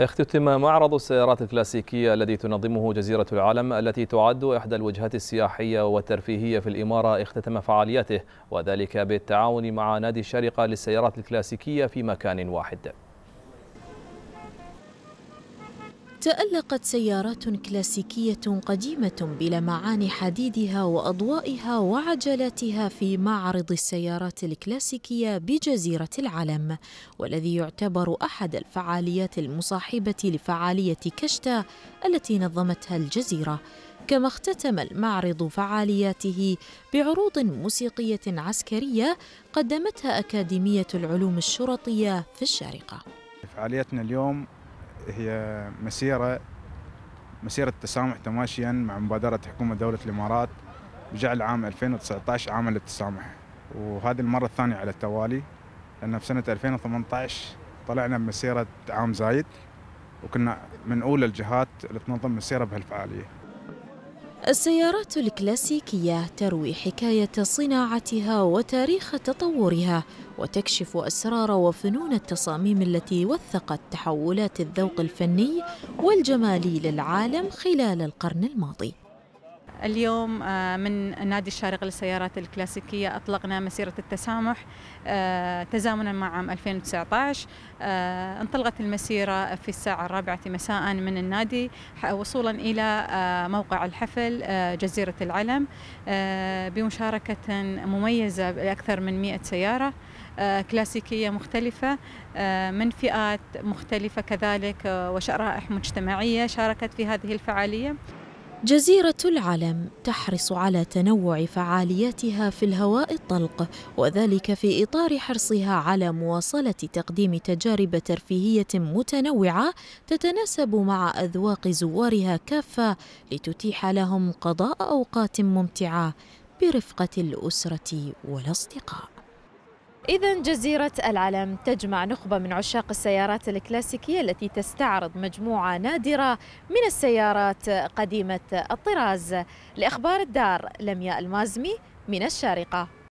اختتم معرض السيارات الكلاسيكية الذي تنظمه جزيرة العالم التي تعد إحدى الوجهات السياحية والترفيهية في الإمارة اختتم فعالياته وذلك بالتعاون مع نادي الشارقة للسيارات الكلاسيكية في مكان واحد تألقت سيارات كلاسيكية قديمة بلمعان حديدها وأضوائها وعجلاتها في معرض السيارات الكلاسيكية بجزيرة العلم، والذي يعتبر أحد الفعاليات المصاحبة لفعالية كشتا التي نظمتها الجزيرة كما اختتم المعرض فعالياته بعروض موسيقية عسكرية قدمتها أكاديمية العلوم الشرطية في الشارقة فعاليتنا اليوم هي مسيرة مسيرة التسامح تماشيا مع مبادرة حكومة دولة الإمارات بجعل عام 2019 عاما للتسامح وهذه المرة الثانية على التوالي لأن في سنة 2018 طلعنا بمسيرة عام زايد وكنا من أولى الجهات اللي تنظم مسيرة بهالفعالية السيارات الكلاسيكية تروي حكاية صناعتها وتاريخ تطورها وتكشف أسرار وفنون التصاميم التي وثقت تحولات الذوق الفني والجمالي للعالم خلال القرن الماضي اليوم آه، من نادي الشارقة للسيارات الكلاسيكية أطلقنا مسيرة التسامح آه، تزامنا مع عام 2019 آه، انطلقت المسيرة في الساعة الرابعة مساء من النادي وصولا إلى موقع الحفل جزيرة العلم بمشاركة مميزة لأكثر من 100 سيارة كلاسيكية مختلفة من فئات مختلفة كذلك وشرائح مجتمعية شاركت في هذه الفعالية جزيرة العلم تحرص على تنوع فعالياتها في الهواء الطلق وذلك في إطار حرصها على مواصلة تقديم تجارب ترفيهية متنوعة تتناسب مع أذواق زوارها كافة لتتيح لهم قضاء أوقات ممتعة برفقة الأسرة والأصدقاء إذا جزيرة العلم تجمع نخبة من عشاق السيارات الكلاسيكية التي تستعرض مجموعة نادرة من السيارات قديمة الطراز لأخبار الدار لمياء المازمي من الشارقة